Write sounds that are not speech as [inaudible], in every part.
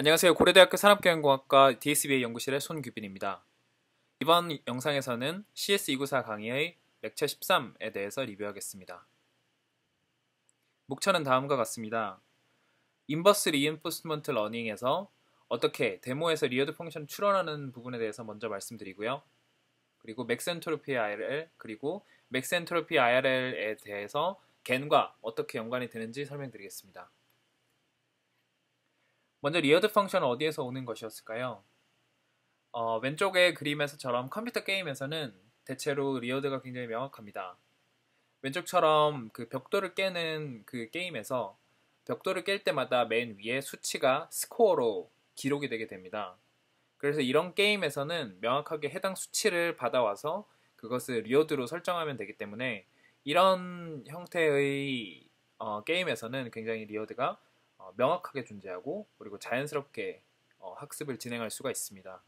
안녕하세요. 고려대학교 산업경영공학과 DSBA 연구실의 손규빈입니다. 이번 영상에서는 CS294 강의의 렉처 13에 대해서 리뷰하겠습니다. 목차는 다음과 같습니다. 인버스 리인포스먼트 러닝에서 어떻게 데모에서 리어드 펑션 출원하는 부분에 대해서 먼저 말씀드리고요. 그리고 맥센트로피 IRL 그리고 맥센트로피 IRL에 대해서 겐과 어떻게 연관이 되는지 설명드리겠습니다. 먼저 리어드 펑션은 어디에서 오는 것이었을까요? 어, 왼쪽의 그림에서처럼 컴퓨터 게임에서는 대체로 리어드가 굉장히 명확합니다. 왼쪽처럼 그 벽돌을 깨는 그 게임에서 벽돌을 깰 때마다 맨 위에 수치가 스코어로 기록이 되게 됩니다. 그래서 이런 게임에서는 명확하게 해당 수치를 받아와서 그것을 리어드로 설정하면 되기 때문에 이런 형태의 어, 게임에서는 굉장히 리어드가 어, 명확하게 존재하고 그리고 자연스럽게 어, 학습을 진행할 수가 있습니다.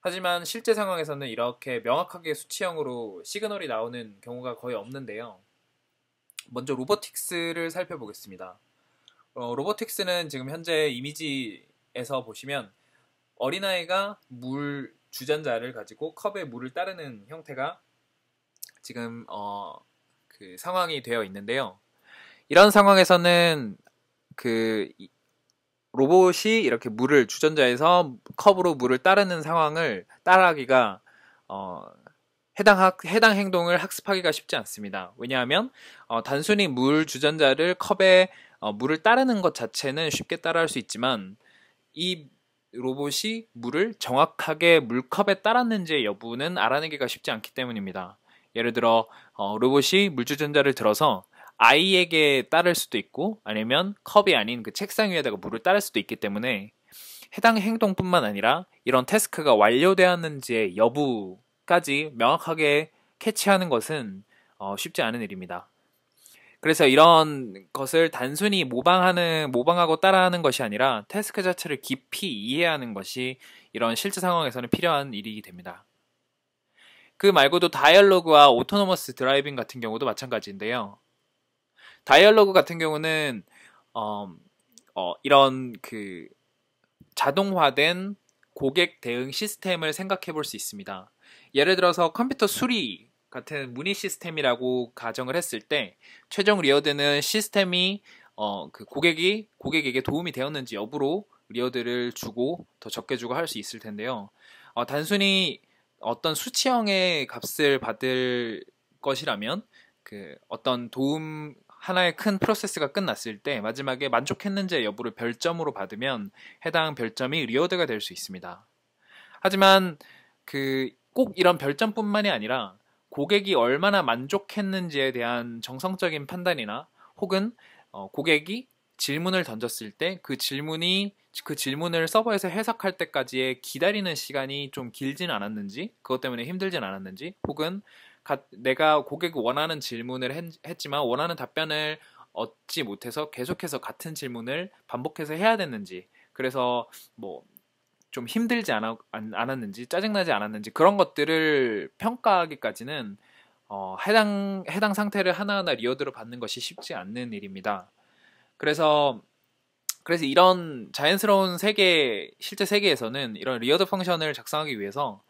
하지만 실제 상황에서는 이렇게 명확하게 수치형으로 시그널이 나오는 경우가 거의 없는데요. 먼저 로보틱스를 살펴보겠습니다. 어, 로보틱스는 지금 현재 이미지에서 보시면 어린아이가 물 주전자를 가지고 컵에 물을 따르는 형태가 지금 어, 그 상황이 되어 있는데요. 이런 상황에서는 그 로봇이 이렇게 물을 주전자에서 컵으로 물을 따르는 상황을 따라하기가 어, 해당 학, 해당 행동을 학습하기가 쉽지 않습니다. 왜냐하면 어, 단순히 물 주전자를 컵에 어, 물을 따르는 것 자체는 쉽게 따라할 수 있지만 이 로봇이 물을 정확하게 물컵에 따랐는지의 여부는 알아내기가 쉽지 않기 때문입니다. 예를 들어 어, 로봇이 물주전자를 들어서 아이에게 따를 수도 있고 아니면 컵이 아닌 그 책상 위에다가 물을 따를 수도 있기 때문에 해당 행동뿐만 아니라 이런 태스크가 완료되었는지의 여부까지 명확하게 캐치하는 것은 어, 쉽지 않은 일입니다. 그래서 이런 것을 단순히 모방하는 모방하고 따라하는 것이 아니라 태스크 자체를 깊이 이해하는 것이 이런 실제 상황에서는 필요한 일이 됩니다. 그 말고도 다이얼로그와 오토노머스 드라이빙 같은 경우도 마찬가지인데요. 다이얼로그 같은 경우는 어, 어, 이런 그 자동화된 고객 대응 시스템을 생각해 볼 수 있습니다. 예를 들어서 컴퓨터 수리 같은 문의 시스템이라고 가정을 했을 때 최종 리어드는 시스템이 어, 그 고객이 고객에게 도움이 되었는지 여부로 리어드를 주고 더 적게 주고 할 수 있을 텐데요. 어, 단순히 어떤 수치형의 값을 받을 것이라면 그 어떤 도움 하나의 큰 프로세스가 끝났을 때 마지막에 만족했는지 여부를 별점으로 받으면 해당 별점이 리워드가 될 수 있습니다. 하지만 그 꼭 이런 별점뿐만이 아니라 고객이 얼마나 만족했는지에 대한 정성적인 판단이나 혹은 어, 고객이 질문을 던졌을 때 그 질문이 그 질문을 서버에서 해석할 때까지의 기다리는 시간이 좀 길진 않았는지 그것 때문에 힘들진 않았는지 혹은 가, 내가 고객이 원하는 질문을 했, 지만 원하는 답변을 얻지 못해서 계속해서 같은 질문을 반복해서 해야 됐는지 그래서 뭐 좀 힘들지 않아, 안, 않았는지 짜증나지 않았는지 그런 것들을 평가하기까지는 어, 해당 해당 상태를 하나하나 리어드로 받는 것이 쉽지 않는 일입니다. 그래서 그래서 이런 자연스러운 세계 실제 세계에서는 이런 리어드 펑션을 작성하기 위해서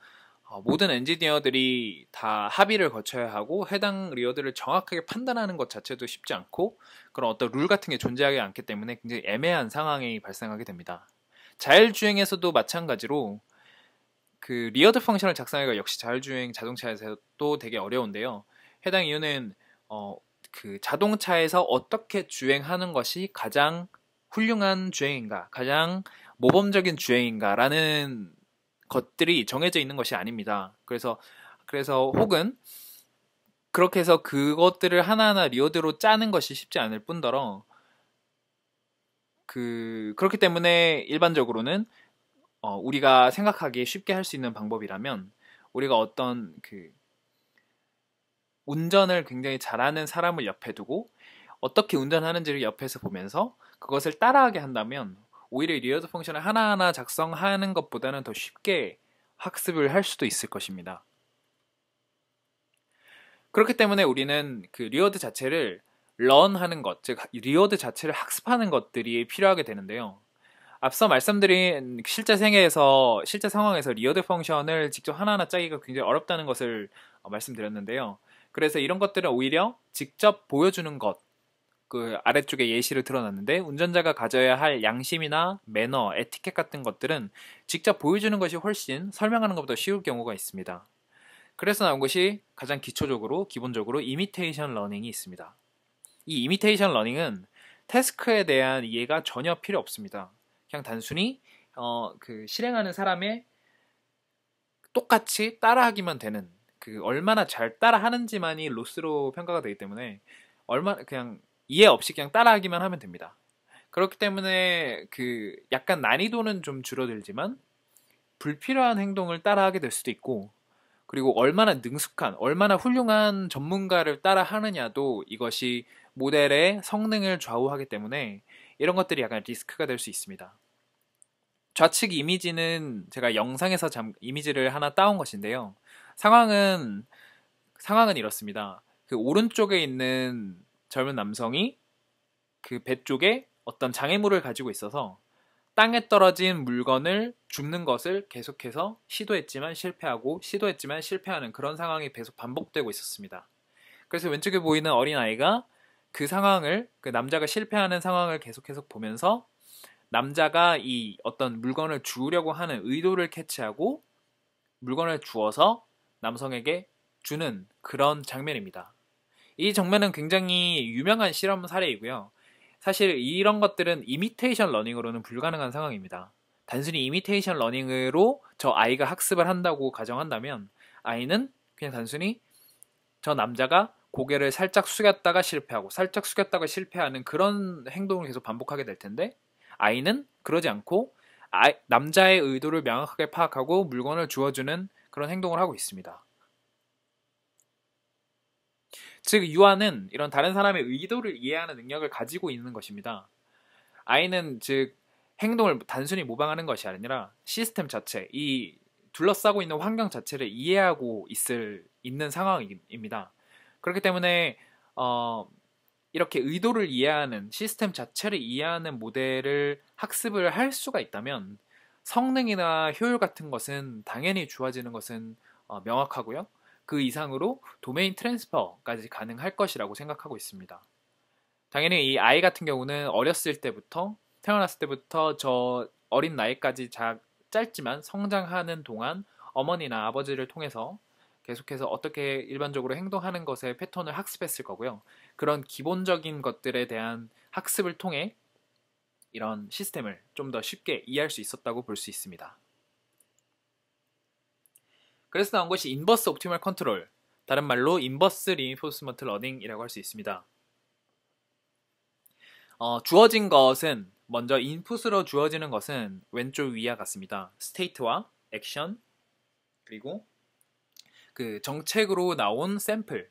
어, 모든 엔지니어들이 다 합의를 거쳐야 하고 해당 리어들을 정확하게 판단하는 것 자체도 쉽지 않고 그런 어떤 룰 같은 게 존재하지 않기 때문에 굉장히 애매한 상황이 발생하게 됩니다. 자율주행에서도 마찬가지로 그 리어드 펑션을 작성하기가 역시 자율주행 자동차에서도 되게 어려운데요. 해당 이유는 어, 그 자동차에서 어떻게 주행하는 것이 가장 훌륭한 주행인가, 가장 모범적인 주행인가라는 것들이 정해져 있는 것이 아닙니다. 그래서 그래서 혹은 그렇게 해서 그것들을 하나하나 리오드로 짜는 것이 쉽지 않을 뿐더러 그 그렇기 때문에 일반적으로는 어, 우리가 생각하기 쉽게 할 수 있는 방법이라면 우리가 어떤 그 운전을 굉장히 잘하는 사람을 옆에 두고 어떻게 운전하는지를 옆에서 보면서 그것을 따라하게 한다면 오히려 리어드 펑션을 하나하나 작성하는 것보다는 더 쉽게 학습을 할 수도 있을 것입니다. 그렇기 때문에 우리는 그 리어드 자체를 런 하는 것, 즉 리어드 자체를 학습하는 것들이 필요하게 되는데요. 앞서 말씀드린 실제 생애에서 실제 상황에서 리어드 펑션을 직접 하나하나 짜기가 굉장히 어렵다는 것을 어, 말씀드렸는데요. 그래서 이런 것들은 오히려 직접 보여주는 것, 그 아래쪽에 예시를 드러났는데 운전자가 가져야 할 양심이나 매너, 에티켓 같은 것들은 직접 보여주는 것이 훨씬 설명하는 것보다 쉬울 경우가 있습니다. 그래서 나온 것이 가장 기초적으로 기본적으로 이미테이션 러닝이 있습니다. 이 이미테이션 러닝은 태스크에 대한 이해가 전혀 필요 없습니다. 그냥 단순히 어, 그 실행하는 사람의 똑같이 따라하기만 되는 그 얼마나 잘 따라하는지만이 로스로 평가가 되기 때문에 얼마 그냥 이해 없이 그냥 따라하기만 하면 됩니다. 그렇기 때문에 그 약간 난이도는 좀 줄어들지만 불필요한 행동을 따라하게 될 수도 있고 그리고 얼마나 능숙한, 얼마나 훌륭한 전문가를 따라 하느냐도 이것이 모델의 성능을 좌우하기 때문에 이런 것들이 약간 리스크가 될 수 있습니다. 좌측 이미지는 제가 영상에서 잠, 이미지를 하나 따온 것인데요. 상황은 상황은 이렇습니다. 그 오른쪽에 있는 젊은 남성이 그 배 쪽에 어떤 장애물을 가지고 있어서 땅에 떨어진 물건을 줍는 것을 계속해서 시도했지만 실패하고 시도했지만 실패하는 그런 상황이 계속 반복되고 있었습니다. 그래서 왼쪽에 보이는 어린 아이가 그 상황을 그 남자가 실패하는 상황을 계속해서 보면서 남자가 이 어떤 물건을 주려고 하는 의도를 캐치하고 물건을 주어서 남성에게 주는 그런 장면입니다. 이 장면은 굉장히 유명한 실험 사례이고요. 사실 이런 것들은 이미테이션 러닝으로는 불가능한 상황입니다. 단순히 이미테이션 러닝으로 저 아이가 학습을 한다고 가정한다면 아이는 그냥 단순히 저 남자가 고개를 살짝 숙였다가 실패하고 살짝 숙였다가 실패하는 그런 행동을 계속 반복하게 될 텐데 아이는 그러지 않고 남자의 의도를 명확하게 파악하고 물건을 주어주는 그런 행동을 하고 있습니다. 즉 유아는 이런 다른 사람의 의도를 이해하는 능력을 가지고 있는 것입니다. 아이는 즉 행동을 단순히 모방하는 것이 아니라 시스템 자체, 이 둘러싸고 있는 환경 자체를 이해하고 있을 있는 상황입니다. 그렇기 때문에 어, 이렇게 의도를 이해하는 시스템 자체를 이해하는 모델을 학습을 할 수가 있다면 성능이나 효율 같은 것은 당연히 좋아지는 것은 어, 명확하고요. 그 이상으로 도메인 트랜스퍼까지 가능할 것이라고 생각하고 있습니다. 당연히 이 아이 같은 경우는 어렸을 때부터 태어났을 때부터 저 어린 나이까지 자, 짧지만 성장하는 동안 어머니나 아버지를 통해서 계속해서 어떻게 일반적으로 행동하는 것의 패턴을 학습했을 거고요. 그런 기본적인 것들에 대한 학습을 통해 이런 시스템을 좀 더 쉽게 이해할 수 있었다고 볼 수 있습니다. 그래서 나온 것이 인버스 옵티멀 컨트롤, 다른 말로 인버스 리인포스먼트 러닝이라고 할 수 있습니다. 어, 주어진 것은 먼저 인풋으로 주어지는 것은 왼쪽 위와 같습니다. 스테이트와 액션 그리고 그 정책으로 나온 샘플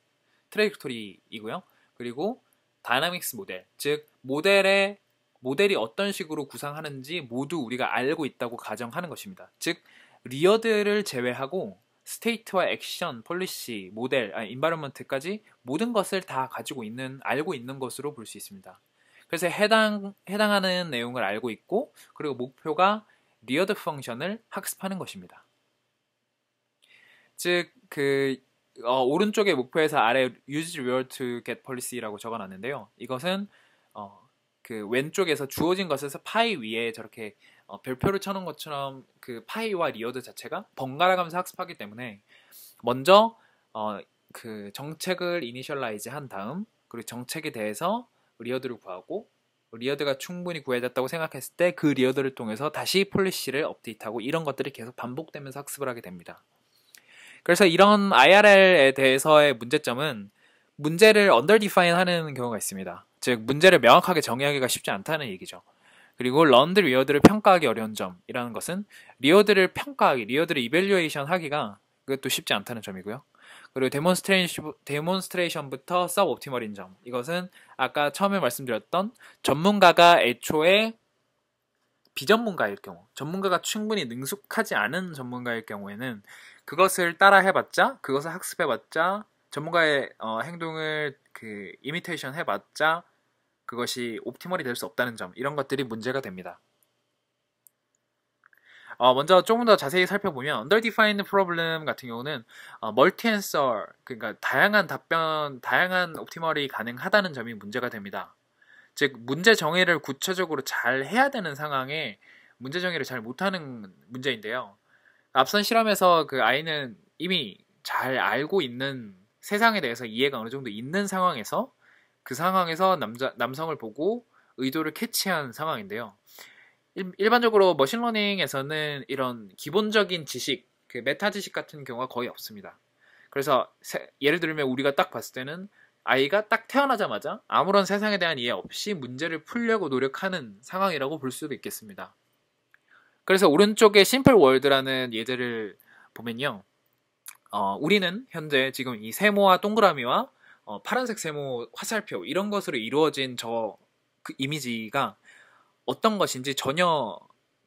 트레이토리이고요. 그리고 다이나믹스 모델, 즉 모델의 모델이 어떤 식으로 구상하는지 모두 우리가 알고 있다고 가정하는 것입니다. 즉 리어드를 제외하고 스테이트와 액션, 폴리시, 모델, 아니, 인바르먼트까지 모든 것을 다 가지고 있는 알고 있는 것으로 볼 수 있습니다. 그래서 해당 해당하는 내용을 알고 있고 그리고 목표가 리어드 펑션을 학습하는 것입니다. 즉그 어, 오른쪽의 목표에서 아래 use where to get policy라고 적어놨는데요. 이것은 어, 그 왼쪽에서 주어진 것에서 파이 위에 저렇게 어, 별표를 쳐놓은 것처럼 그 파이와 리어드 자체가 번갈아가면서 학습하기 때문에 먼저 어, 그 정책을 이니셜라이즈 한 다음 그리고 정책에 대해서 리어드를 구하고 리어드가 충분히 구해졌다고 생각했을 때 그 리어드를 통해서 다시 폴리시를 업데이트하고 이런 것들이 계속 반복되면서 학습을 하게 됩니다. 그래서 이런 IRL에 대해서의 문제점은 문제를 언더 디파인 하는 경우가 있습니다. 즉 문제를 명확하게 정의하기가 쉽지 않다는 얘기죠. 그리고 런드 리어드를 평가하기 어려운 점이라는 것은 리어드를 평가하기, 리어드를 이벨리에이션 하기가 그것도 쉽지 않다는 점이고요. 그리고 데몬스트레이션, 데몬스트레이션부터 서브 옵티멀인 점. 이것은 아까 처음에 말씀드렸던 전문가가 애초에 비전문가일 경우, 전문가가 충분히 능숙하지 않은 전문가일 경우에는 그것을 따라 해봤자, 그것을 학습해봤자, 전문가의 어, 행동을 그 이미테이션 해봤자 그것이 옵티멀이 될 수 없다는 점 이런 것들이 문제가 됩니다. 어, 먼저 조금 더 자세히 살펴보면 underdefined problem 같은 경우는 어, 멀티 앤서 그러니까 다양한 답변, 다양한 옵티멀이 가능하다는 점이 문제가 됩니다. 즉 문제 정의를 구체적으로 잘 해야 되는 상황에 문제 정의를 잘 못하는 문제인데요. 앞선 실험에서 그 아이는 이미 잘 알고 있는 세상에 대해서 이해가 어느 정도 있는 상황에서 그 상황에서 남자 남성을 보고 의도를 캐치한 상황인데요. 일, 반적으로 머신러닝에서는 이런 기본적인 지식, 그 메타 지식 같은 경우가 거의 없습니다. 그래서 세, 예를 들면 우리가 딱 봤을 때는 아이가 딱 태어나자마자 아무런 세상에 대한 이해 없이 문제를 풀려고 노력하는 상황이라고 볼 수도 있겠습니다. 그래서 오른쪽에 심플 월드라는 예제를 보면요. 어, 우리는 현재 지금 이 세모와 동그라미와 어, 파란색 세모, 화살표 이런 것으로 이루어진 저 그 이미지가 어떤 것인지 전혀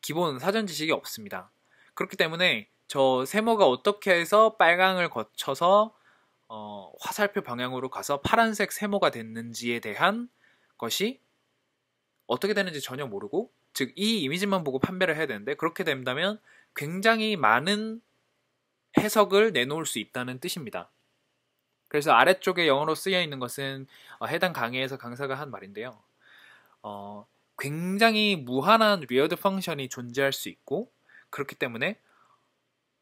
기본 사전 지식이 없습니다. 그렇기 때문에 저 세모가 어떻게 해서 빨강을 거쳐서 어, 화살표 방향으로 가서 파란색 세모가 됐는지에 대한 것이 어떻게 되는지 전혀 모르고 즉 이 이미지만 보고 판별을 해야 되는데 그렇게 된다면 굉장히 많은 해석을 내놓을 수 있다는 뜻입니다. 그래서 아래쪽에 영어로 쓰여 있는 것은 어, 해당 강의에서 강사가 한 말인데요. 어, 굉장히 무한한 리어드 펑션이 존재할 수 있고 그렇기 때문에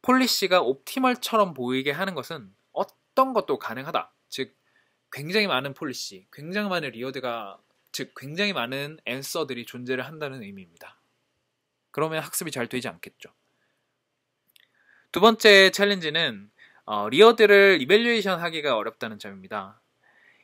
폴리시가 옵티멀처럼 보이게 하는 것은 어떤 것도 가능하다. 즉 굉장히 많은 폴리시, 굉장히 많은 리어드가 즉 굉장히 많은 앤서들이 존재를 한다는 의미입니다. 그러면 학습이 잘 되지 않겠죠. 두 번째 챌린지는 어, 리어들을 이벨류에이션 하기가 어렵다는 점입니다.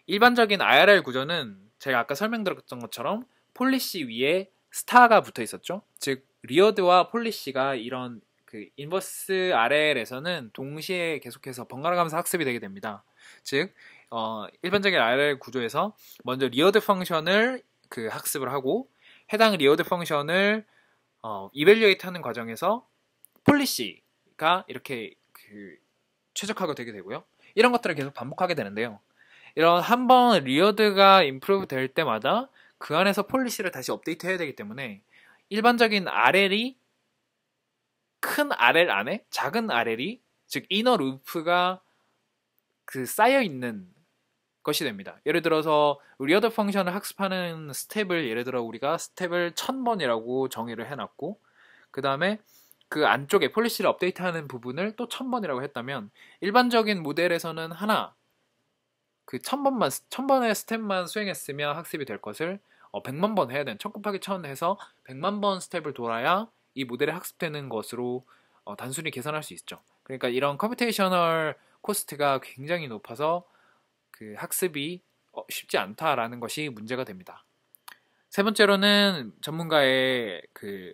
일반적인 IRL 구조는 제가 아까 설명드렸던 것처럼 폴리시 위에 스타가 붙어 있었죠. 즉 리어드와 폴리시가 이런 그 인버스 RL에서는 동시에 계속해서 번갈아가면서 학습이 되게 됩니다. 즉 어, 일반적인 i RL 구조에서 먼저 리어드 펑션을 그 학습을 하고 해당 리어드 펑션을 어, 이벨리에이트 하는 과정에서 폴리시가 이렇게 그 최적화가 되게 되고요. 이런 것들을 계속 반복하게 되는데요. 이런 한 번 리어드가 인프로브 될 때마다 그 안에서 폴리시를 다시 업데이트 해야 되기 때문에 일반적인 RL이 큰 RL 안에 작은 RL이 즉 이너 루프가 그 쌓여 있는 것이 됩니다. 예를 들어서 리어드 펑션을 학습하는 스텝을 예를 들어 우리가 스텝을 1000번이라고 정의를 해놨고 그 다음에 그 안쪽에 폴리시를 업데이트하는 부분을 또1 0 0 0번이라고 했다면 일반적인 모델에서는 하나 그0번만 천번의 스텝만 수행했으면 학습이 될 것을 어, 100만 번 해야 되는 1000 곱하기 1000 해서 100만 번 스텝을 돌아야 이모델에 학습되는 것으로 어, 단순히 계산할 수 있죠. 그러니까 이런 컴퓨테이셔널 코스트가 굉장히 높아서 그 학습이 어, 쉽지 않다라는 것이 문제가 됩니다. 세 번째로는 전문가의 그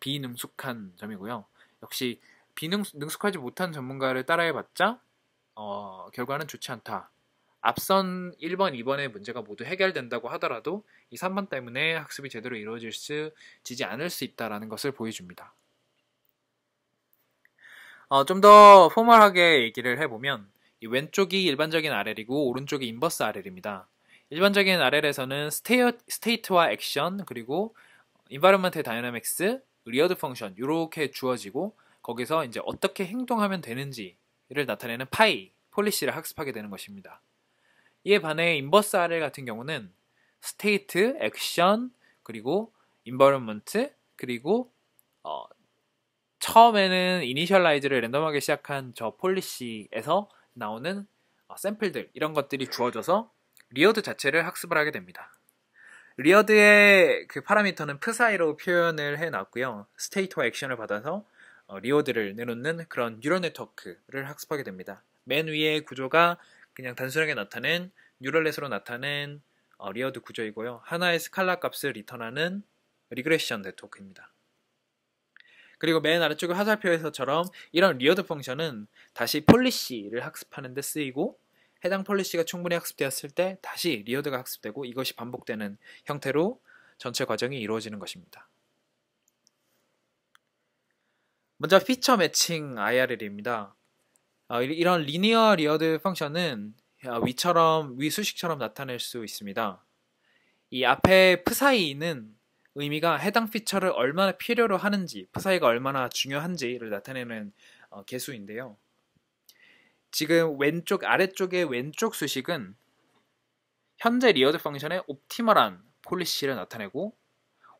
비능숙한 점이고요. 역시 비능숙하지 못한 전문가를 따라해봤자 어, 결과는 좋지 않다. 앞선 1번, 2번의 문제가 모두 해결된다고 하더라도 이 3번 때문에 학습이 제대로 이루어질 수, 지지 않을 수있다는 것을 보여줍니다. 어, 좀 더 포멀하게 얘기를 해보면 왼쪽이 일반적인 RL이고 오른쪽이 인버스 RL입니다. 일반적인 RL에서는 스테이트와 액션 그리고 인바르먼트 다이나믹스 리어드 펑션 이렇게 주어지고 거기서 이제 어떻게 행동하면 되는지를 나타내는 파이 폴리시를 학습하게 되는 것입니다. 이에 반해 인버스 RL 같은 경우는 스테이트, 액션, 그리고 인버런먼트 그리고 어, 처음에는 이니셜라이즈를 랜덤하게 시작한 저 폴리시에서 나오는 샘플들 어, 이런 것들이 주어져서 리어드 자체를 학습을 하게 됩니다. 리어드의 그 파라미터는 프사이로 표현을 해놨고요. 스테이트와 액션을 받아서 어, 리어드를 내놓는 그런 뉴럴 네트워크를 학습하게 됩니다. 맨 위의 구조가 그냥 단순하게 나타낸 뉴럴넷으로 나타낸 어, 리어드 구조이고요. 하나의 스칼라 값을 리턴하는 리그레션 네트워크입니다. 그리고 맨 아래쪽의 화살표에서처럼 이런 리어드 펑션은 다시 폴리시를 학습하는 데 쓰이고 해당 폴리시가 충분히 학습되었을 때 다시 리어드가 학습되고 이것이 반복되는 형태로 전체 과정이 이루어지는 것입니다. 먼저 피처 매칭 IRL입니다. 이런 리니어 리어드 펑션은 어, 위처럼 위 수식처럼 나타낼 수 있습니다. 이 앞에 프사이는 의미가 해당 피처를 얼마나 필요로 하는지, 프사이가 얼마나 중요한지를 나타내는 어, 개수인데요. 지금 왼쪽 아래쪽의 왼쪽 수식은 현재 리어드 펑션의 옵티멀한 폴리시를 나타내고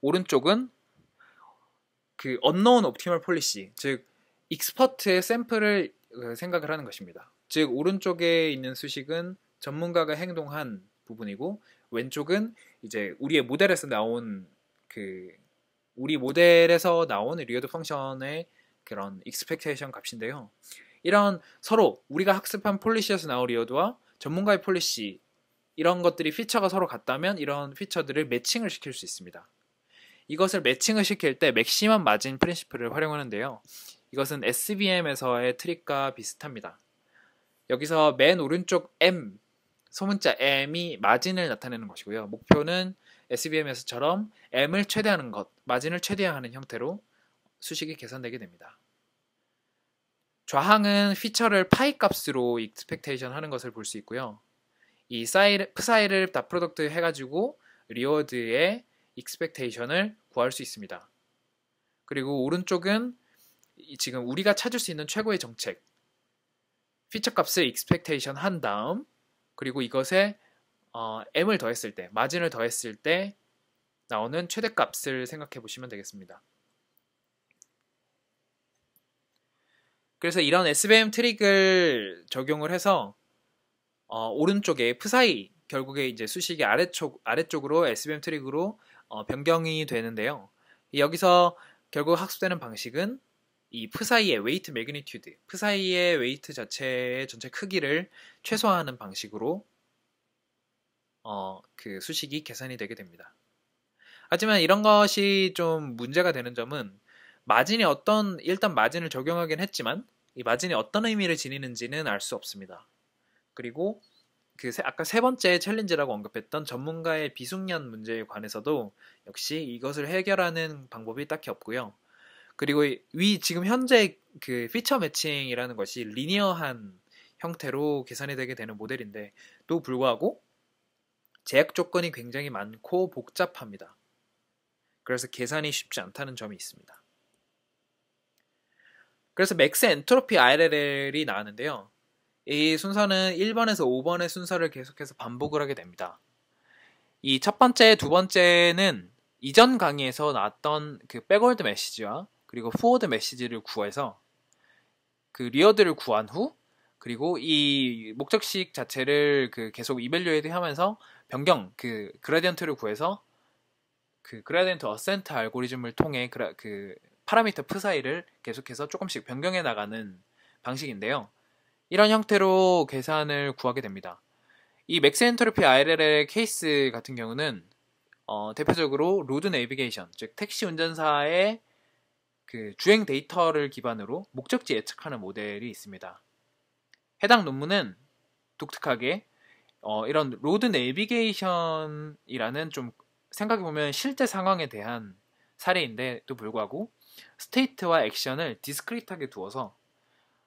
오른쪽은 그언 n k 옵티 w n o p t 즉 익스퍼트의 샘플을 어, 생각을 하는 것입니다. 즉 오른쪽에 있는 수식은 전문가가 행동한 부분이고 왼쪽은 이제 우리의 모델에서 나온 그 우리 모델에서 나온 리어드 펑션의 그런 익스펙테이션 값인데요. 이런 서로 우리가 학습한 폴리시에서 나오 리어드와 전문가의 폴리시 이런 것들이 피처가 서로 같다면 이런 피처들을 매칭을 시킬 수 있습니다. 이것을 매칭을 시킬 때 맥시멈 마진 프린시플을 활용하는데요. 이것은 SVM에서의 트릭과 비슷합니다. 여기서 맨 오른쪽 M 소문자 M이 마진을 나타내는 것이고요. 목표는 SVM에서처럼 M을 최대하는 것, 마진을 최대화하는 형태로 수식이 계산되게 됩니다. 좌항은 피처를 파이 값으로 익스펙테이션 하는 것을 볼 수 있고요. 이 사이를, 그 사이를 다 프로덕트 해가지고 리워드의 익스펙테이션을 구할 수 있습니다. 그리고 오른쪽은 지금 우리가 찾을 수 있는 최고의 정책 피처 값을 익스펙테이션 한 다음 그리고 이것에 어, m을 더했을 때 마진을 더했을 때 나오는 최대 값을 생각해 보시면 되겠습니다. 그래서 이런 s b m 트릭을 적용을 해서 어, 오른쪽에 프사이 결국에 이제 수식이 아래쪽 아래쪽으로 s b m 트릭으로 어, 변경이 되는데요. 여기서 결국 학습되는 방식은 이 프사이의 웨이트 매그니튜드, 프사이의 웨이트 자체의 전체 크기를 최소화하는 방식으로 어, 그 수식이 계산이 되게 됩니다. 하지만 이런 것이 좀 문제가 되는 점은 마진이 어떤 일단 마진을 적용하긴 했지만 이 마진이 어떤 의미를 지니는지는 알 수 없습니다. 그리고 그 세, 아까 세 번째 챌린지라고 언급했던 전문가의 비숙련 문제에 관해서도 역시 이것을 해결하는 방법이 딱히 없고요. 그리고 위 지금 현재 그 피처 매칭이라는 것이 리니어한 형태로 계산이 되게 되는 모델인데 또 불구하고 제약 조건이 굉장히 많고 복잡합니다. 그래서 계산이 쉽지 않다는 점이 있습니다. 그래서 맥스 엔트로피 IRL이 나왔는데요. 이 순서는 1번에서 5번의 순서를 계속해서 반복을 하게 됩니다. 이 첫 번째, 두 번째는 이전 강의에서 나왔던 그 백월드 메시지와 그리고 후워드 메시지를 구해서 그 리어드를 구한 후 그리고 이 목적식 자체를 그 계속 이벨류에드 하면서 변경 그 그라디언트를 구해서 그 그라디언트 어센트 알고리즘을 통해 그라, 그 파라미터 프 사이를 계속해서 조금씩 변경해 나가는 방식인데요. 이런 형태로 계산을 구하게 됩니다. 이 맥스 엔트로피 IRL의 케이스 같은 경우는 어, 대표적으로 로드 내비게이션, 즉 택시 운전사의 그 주행 데이터를 기반으로 목적지 예측하는 모델이 있습니다. 해당 논문은 독특하게 어, 이런 로드 내비게이션이라는 좀 생각해보면 실제 상황에 대한 사례인데도 불구하고 스테이트와 액션을 디스크리트하게 두어서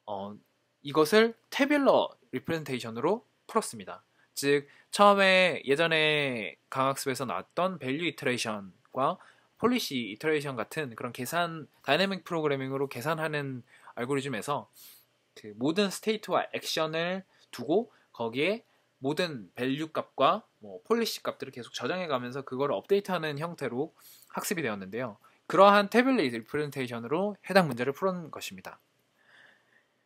어, 이것을 태빌러 리프레젠테이션으로 풀었습니다. 즉 처음에 예전에 강학습에서 나왔던 밸류 이터레이션과 폴리시 이터레이션 같은 그런 계산 다이내믹 프로그래밍으로 계산하는 알고리즘에서 그 모든 스테이트와 액션을 두고 거기에 모든 밸류 값과 뭐 폴리시 값들을 계속 저장해 가면서 그걸 업데이트하는 형태로 학습이 되었는데요. 그러한 태블릿 리프레젠테이션으로 해당 문제를 풀은 것입니다.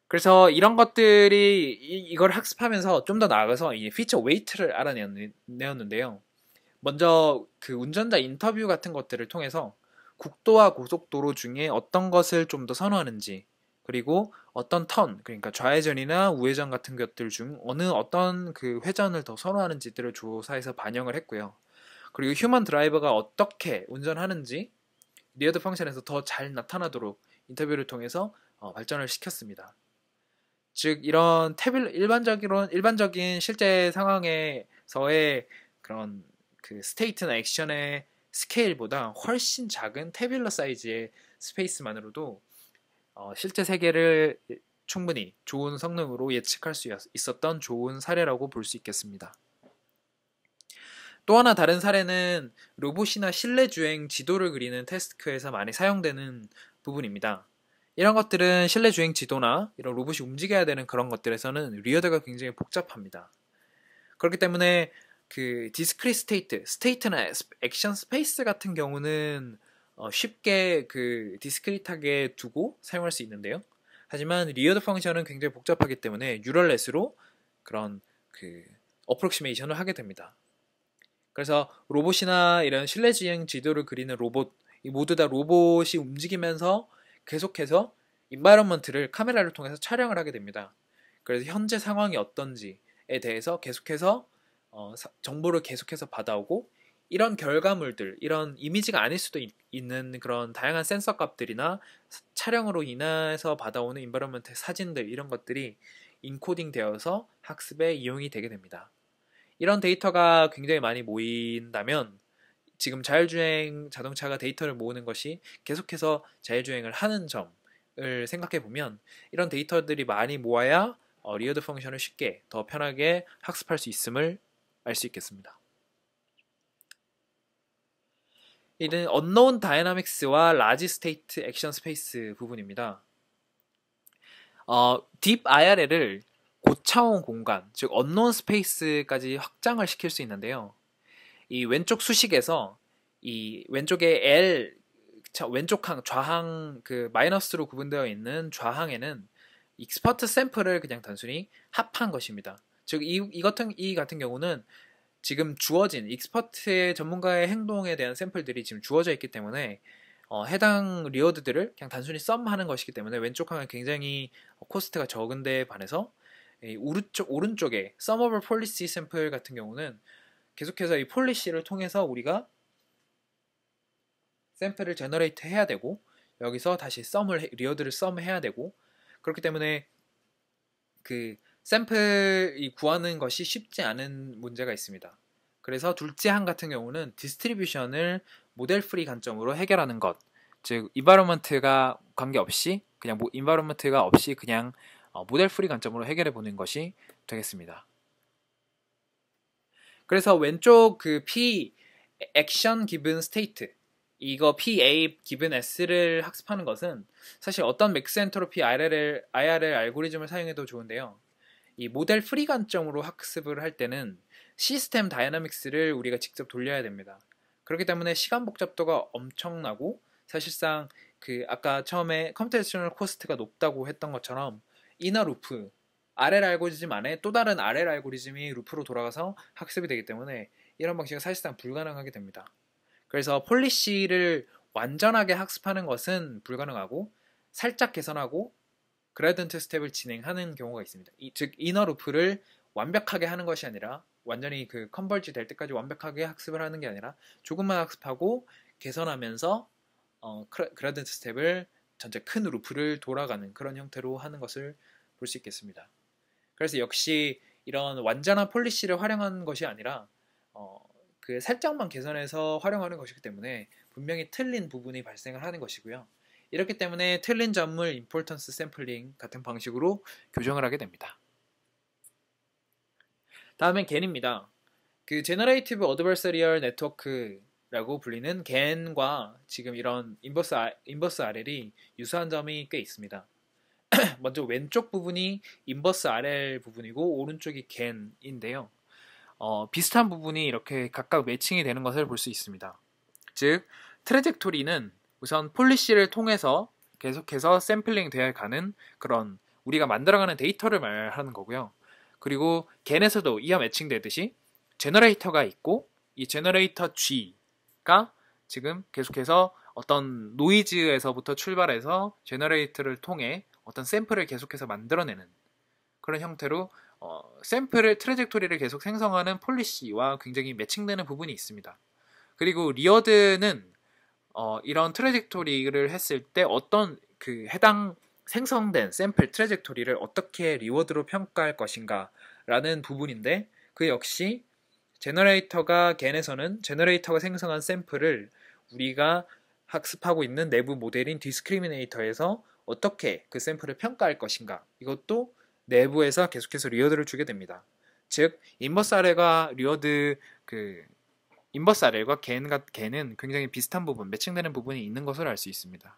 그래서 이런 것들이 이걸 학습하면서 좀 더 나아가서 이 피처 웨이트를 알아내었는데요. 먼저 그 운전자 인터뷰 같은 것들을 통해서 국도와 고속도로 중에 어떤 것을 좀 더 선호하는지 그리고 어떤 턴 그러니까 좌회전이나 우회전 같은 것들 중 어느 어떤 그 회전을 더 선호하는지들을 조사해서 반영을 했고요. 그리고 휴먼 드라이버가 어떻게 운전하는지 리어드 펑션에서 더 잘 나타나도록 인터뷰를 통해서 어, 발전을 시켰습니다. 즉 이런 태블 일반적인 일반적인 실제 상황에서의 그런 그 스테이트나 액션의 스케일보다 훨씬 작은 태블러 사이즈의 스페이스만으로도 어, 실제 세계를 충분히 좋은 성능으로 예측할 수 있었던 좋은 사례라고 볼 수 있겠습니다. 또 하나 다른 사례는 로봇이나 실내 주행 지도를 그리는 테스트에서 많이 사용되는 부분입니다. 이런 것들은 실내 주행 지도나 이런 로봇이 움직여야 되는 그런 것들에서는 리어드가 굉장히 복잡합니다. 그렇기 때문에 그 디스크리 스테이트, 스테이트나 액션 스페이스 같은 경우는 어 쉽게 그디스크릿하게 두고 사용할 수 있는데요. 하지만 리어드 펑션은 굉장히 복잡하기 때문에 유럴렛으로 그런 그 어프로시메이션을 하게 됩니다. 그래서 로봇이나 이런 실내지행 지도를 그리는 로봇 모두 다 로봇이 움직이면서 계속해서 인바이러먼트를 카메라를 통해서 촬영을 하게 됩니다. 그래서 현재 상황이 어떤지에 대해서 계속해서 어, 정보를 계속해서 받아오고 이런 결과물들, 이런 이미지가 아닐 수도 있, 는 그런 다양한 센서 값들이나 촬영으로 인해서 받아오는 인바이러먼트 사진들 이런 것들이 인코딩 되어서 학습에 이용이 되게 됩니다. 이런 데이터가 굉장히 많이 모인다면 지금 자율주행 자동차가 데이터를 모으는 것이 계속해서 자율주행을 하는 점을 생각해 보면 이런 데이터들이 많이 모아야 어, 리어드 펑션을 쉽게 더 편하게 학습할 수 있음을 알 수 있겠습니다. 이는 언노운 다이나믹스와 라지 스테이트 액션 스페이스 부분입니다. 어, 딥 IRL을 고차원 공간, 즉 언론 스페이스까지 확장을 시킬 수 있는데요. 이 왼쪽 수식에서 이 왼쪽에 L 왼쪽 항 좌항 그 마이너스로 구분되어 있는 좌항에는 익스퍼트 샘플을 그냥 단순히 합한 것입니다. 즉이이 같은 이 같은 경우는 지금 주어진 익스퍼트의 전문가의 행동에 대한 샘플들이 지금 주어져 있기 때문에 어, 해당 리워드들을 그냥 단순히 썸하는 것이기 때문에 왼쪽 항은 굉장히 코스트가 적은데 반해서 오른쪽, 오른쪽에 Summable Policy 샘플 같은 경우는 계속해서 이 폴리시를 통해서 우리가 샘플을 제너레이트 해야 되고 여기서 다시 썸을 리어드를 썸 해야 되고 그렇기 때문에 그 샘플이 구하는 것이 쉽지 않은 문제가 있습니다. 그래서 둘째 항 같은 경우는 디스트리뷰션을 모델 프리 관점으로 해결하는 것. 즉, 이바로먼트가 관계없이 그냥 뭐이바로먼트가 없이 그냥 어, 모델 프리 관점으로 해결해 보는 것이 되겠습니다. 그래서 왼쪽 그 P action 액션 기븐 스테이트 이거 PA 기븐 S를 학습하는 것은 사실 어떤 맥스 엔트로피 IRL, IRL 알고리즘을 사용해도 좋은데요. 이 모델 프리 관점으로 학습을 할 때는 시스템 다이나믹스를 우리가 직접 돌려야 됩니다. 그렇기 때문에 시간 복잡도가 엄청나고 사실상 그 아까 처음에 컴퓨테이셔널 코스트가 높다고 했던 것처럼 이너 루프 아래 알고리즘 안에 또 다른 아래 알고리즘이 루프로 돌아가서 학습이 되기 때문에 이런 방식은 사실상 불가능하게 됩니다. 그래서 폴리시를 완전하게 학습하는 것은 불가능하고 살짝 개선하고 그래던트 스텝을 진행하는 경우가 있습니다. 이, 즉 이너 루프를 완벽하게 하는 것이 아니라 완전히 그컨벌지될 때까지 완벽하게 학습을 하는 게 아니라 조금만 학습하고 개선하면서 어, 그레던트 스텝을 전체 큰 루프를 돌아가는 그런 형태로 하는 것을 볼 수 있겠습니다. 그래서 역시 이런 완전한 폴리시를 활용한 것이 아니라 어, 그 살짝만 개선해서 활용하는 것이기 때문에 분명히 틀린 부분이 발생을 하는 것이고요. 이렇기 때문에 틀린 점을 임폴턴스 샘플링 같은 방식으로 교정을 하게 됩니다. 다음엔 겐입니다. 그 제너레이티브 어드버서리얼 네트워크 라고 불리는 겐과 지금 이런 인버스, 아, 인버스 RL이 유사한 점이 꽤 있습니다. [clears throat] 먼저 왼쪽 부분이 인버스 RL 부분이고 오른쪽이 겐인데요. 어, 비슷한 부분이 이렇게 각각 매칭이 되는 것을 볼 수 있습니다. 즉, 트레젝토리는 우선 폴리시를 통해서 계속해서 샘플링 되어 가는 그런 우리가 만들어가는 데이터를 말하는 거고요. 그리고 겐에서도 이와 매칭되듯이 제너레이터가 있고 이 제너레이터 G 있니까 지금 계속해서 어떤 노이즈에서부터 출발해서 제너레이트를 통해 어떤 샘플을 계속해서 만들어내는 그런 형태로 어, 샘플을 트레젝토리를 계속 생성하는 폴리시와 굉장히 매칭되는 부분이 있습니다. 그리고 리어드는 어, 이런 트레젝토리를 했을 때 어떤 그 해당 생성된 샘플 트레젝토리를 어떻게 리워드로 평가할 것인가 라는 부분인데 그 역시 제너레이터가 겐에서는 제너레이터가 생성한 샘플을 우리가 학습하고 있는 내부 모델인 디스크리미네이터에서 어떻게 그 샘플을 평가할 것인가 이것도 내부에서 계속해서 리워드를 주게 됩니다. 즉 인버스 아래가 리워드 그 인버스 아래와 겐과 겐은 굉장히 비슷한 부분, 매칭되는 부분이 있는 것을 알 수 있습니다.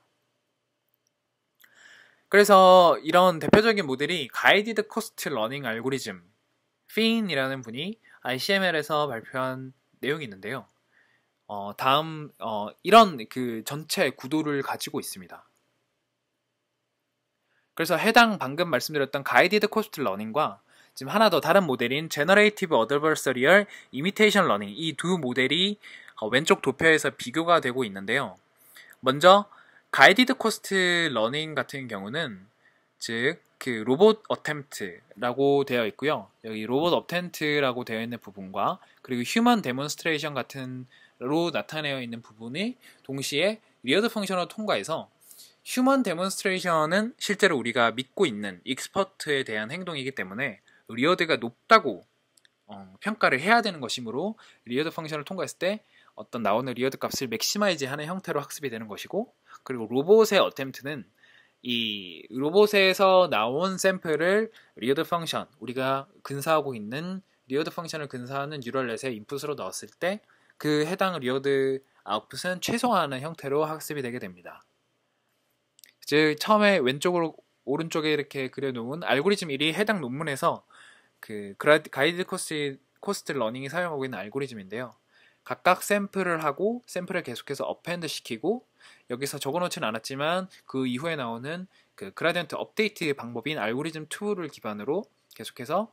그래서 이런 대표적인 모델이 가이디드 코스트 러닝 알고리즘 핀이라는 분이 ICML에서 발표한 내용이 있는데요. 어, 다음 어, 이런 그 전체 구도를 가지고 있습니다. 그래서 해당 방금 말씀드렸던 가이디드 코스트 러닝과 지금 하나 더 다른 모델인 제너레이티브 어드버서리얼 이미테이션 러닝 이 두 모델이 어, 왼쪽 도표에서 비교가 되고 있는데요. 먼저 가이디드 코스트 러닝 같은 경우는 즉그 로봇 어템트라고 되어 있고요. 여기 로봇 어템트라고 되어 있는 부분과 그리고 휴먼 데몬스트레이션 같은 로 나타내어 있는 부분이 동시에 리어드 펑션을 통과해서 휴먼 데몬스트레이션은 실제로 우리가 믿고 있는 익스퍼트에 대한 행동이기 때문에 리어드가 높다고 어, 평가를 해야 되는 것이므로 리어드 펑션을 통과했을 때 어떤 나오는 리어드 값을 맥시마이즈하는 형태로 학습이 되는 것이고 그리고 로봇의 어템트는 이 로봇에서 나온 샘플을 리어드 펑션, 우리가 근사하고 있는 리어드 펑션을 근사하는 뉴럴넷에 인풋으로 넣었을 때 그 해당 리어드 아웃풋은 최소화하는 형태로 학습이 되게 됩니다. 즉 처음에 왼쪽으로 오른쪽에 이렇게 그려놓은 알고리즘 1이 해당 논문에서 그 가이드 코스트, 코스트 러닝이 사용하고 있는 알고리즘인데요. 각각 샘플을 하고 샘플을 계속해서 업핸드 시키고 여기서 적어놓지는 않았지만 그 이후에 나오는 그 그라디언트 업데이트 의 방법인 알고리즘 2를 기반으로 계속해서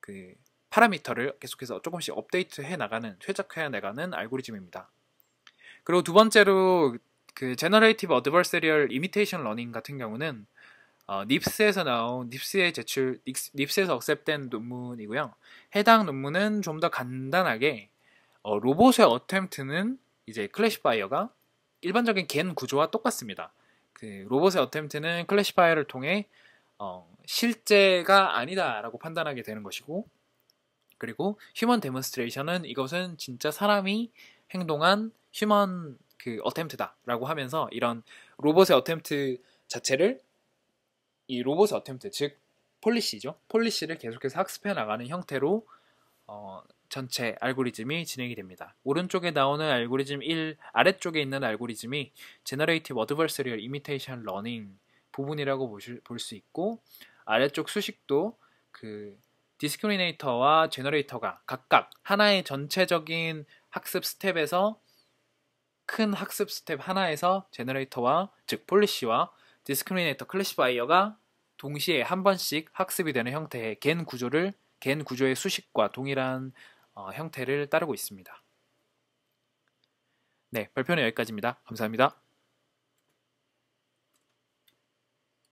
그 파라미터를 계속해서 조금씩 업데이트해 나가는 최적화해 나가는 알고리즘입니다. 그리고 두 번째로 그 제너레이티브 어드버서리얼 이미테이션 러닝 같은 경우는 어, 닙스에서 나온 닙스의 제출 닙스에서 억셉된 논문이고요. 해당 논문은 좀 더 간단하게 어, 로봇의 어템트는 이제 클래시파이어가 일반적인 겐 구조와 똑같습니다. 그 로봇의 어템트는 클래시 파일를 통해 어, 실제가 아니다라고 판단하게 되는 것이고 그리고 휴먼 데몬스트레이션은 이것은 진짜 사람이 행동한 휴먼 그 어템트다라고 하면서 이런 로봇의 어템트 자체를 이 로봇의 어템트 즉 폴리시죠 폴리시를 계속해서 학습해 나가는 형태로 어, 전체 알고리즘이 진행이 됩니다. 오른쪽에 나오는 알고리즘 1 아래쪽에 있는 알고리즘이 Generative Adversarial Imitation Learning 부분이라고 볼 수 있고 아래쪽 수식도 그 디스크리네이터와 제너레이터가 각각 하나의 전체적인 학습 스텝에서 큰 학습 스텝 하나에서 제너레이터와 즉 폴리시와 디스크리네이터 클래시바이어가 동시에 한 번씩 학습이 되는 형태의 겐 구조를 겐 구조의 수식과 동일한 어, 형태를 따르고 있습니다. 네, 발표는 여기까지입니다. 감사합니다.